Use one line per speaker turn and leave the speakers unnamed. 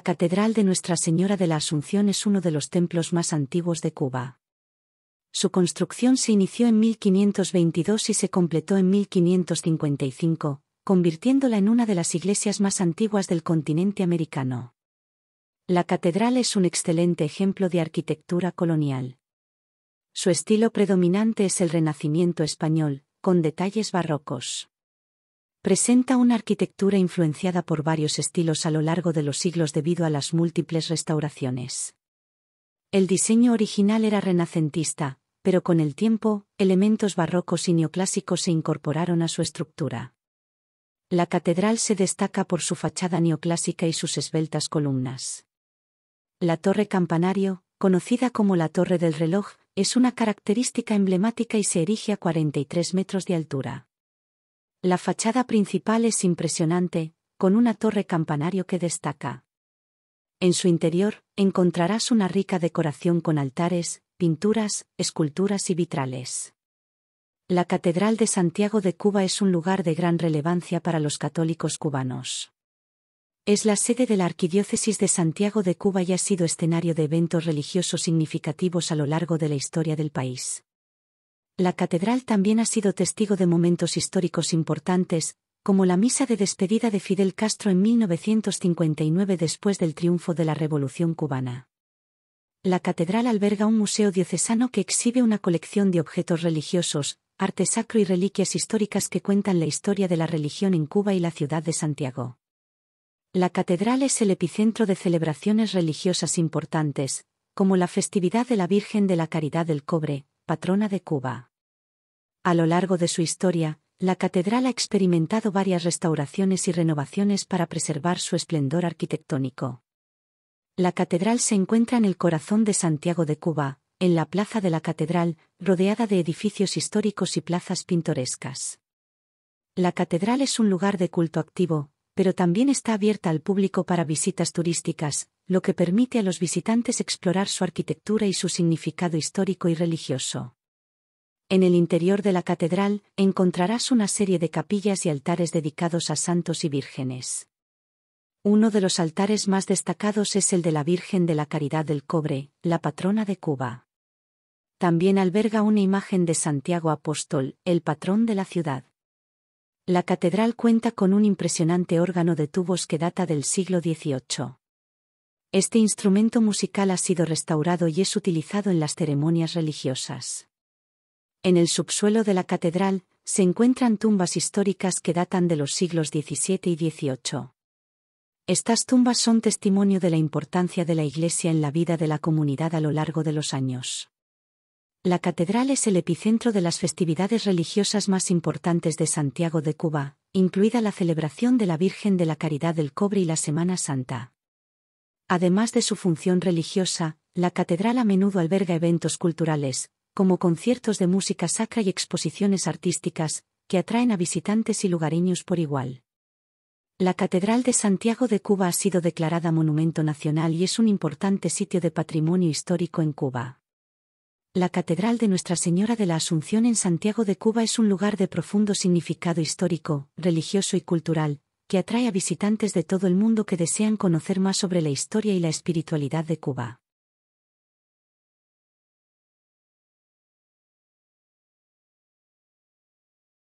La Catedral de Nuestra Señora de la Asunción es uno de los templos más antiguos de Cuba. Su construcción se inició en 1522 y se completó en 1555, convirtiéndola en una de las iglesias más antiguas del continente americano. La catedral es un excelente ejemplo de arquitectura colonial. Su estilo predominante es el Renacimiento español, con detalles barrocos presenta una arquitectura influenciada por varios estilos a lo largo de los siglos debido a las múltiples restauraciones. El diseño original era renacentista, pero con el tiempo, elementos barrocos y neoclásicos se incorporaron a su estructura. La catedral se destaca por su fachada neoclásica y sus esbeltas columnas. La torre campanario, conocida como la torre del reloj, es una característica emblemática y se erige a 43 metros de altura. La fachada principal es impresionante, con una torre campanario que destaca. En su interior, encontrarás una rica decoración con altares, pinturas, esculturas y vitrales. La Catedral de Santiago de Cuba es un lugar de gran relevancia para los católicos cubanos. Es la sede de la Arquidiócesis de Santiago de Cuba y ha sido escenario de eventos religiosos significativos a lo largo de la historia del país. La catedral también ha sido testigo de momentos históricos importantes, como la misa de despedida de Fidel Castro en 1959 después del triunfo de la Revolución cubana. La catedral alberga un museo diocesano que exhibe una colección de objetos religiosos, arte sacro y reliquias históricas que cuentan la historia de la religión en Cuba y la ciudad de Santiago. La catedral es el epicentro de celebraciones religiosas importantes, como la festividad de la Virgen de la Caridad del Cobre, patrona de Cuba. A lo largo de su historia, la catedral ha experimentado varias restauraciones y renovaciones para preservar su esplendor arquitectónico. La catedral se encuentra en el corazón de Santiago de Cuba, en la plaza de la catedral, rodeada de edificios históricos y plazas pintorescas. La catedral es un lugar de culto activo, pero también está abierta al público para visitas turísticas, lo que permite a los visitantes explorar su arquitectura y su significado histórico y religioso. En el interior de la catedral encontrarás una serie de capillas y altares dedicados a santos y vírgenes. Uno de los altares más destacados es el de la Virgen de la Caridad del Cobre, la patrona de Cuba. También alberga una imagen de Santiago Apóstol, el patrón de la ciudad. La catedral cuenta con un impresionante órgano de tubos que data del siglo XVIII. Este instrumento musical ha sido restaurado y es utilizado en las ceremonias religiosas. En el subsuelo de la catedral, se encuentran tumbas históricas que datan de los siglos XVII y XVIII. Estas tumbas son testimonio de la importancia de la Iglesia en la vida de la comunidad a lo largo de los años. La catedral es el epicentro de las festividades religiosas más importantes de Santiago de Cuba, incluida la celebración de la Virgen de la Caridad del Cobre y la Semana Santa. Además de su función religiosa, la catedral a menudo alberga eventos culturales, como conciertos de música sacra y exposiciones artísticas, que atraen a visitantes y lugareños por igual. La Catedral de Santiago de Cuba ha sido declarada Monumento Nacional y es un importante sitio de patrimonio histórico en Cuba. La Catedral de Nuestra Señora de la Asunción en Santiago de Cuba es un lugar de profundo significado histórico, religioso y cultural, que atrae a visitantes de todo el mundo que desean conocer más sobre la historia y la espiritualidad de Cuba.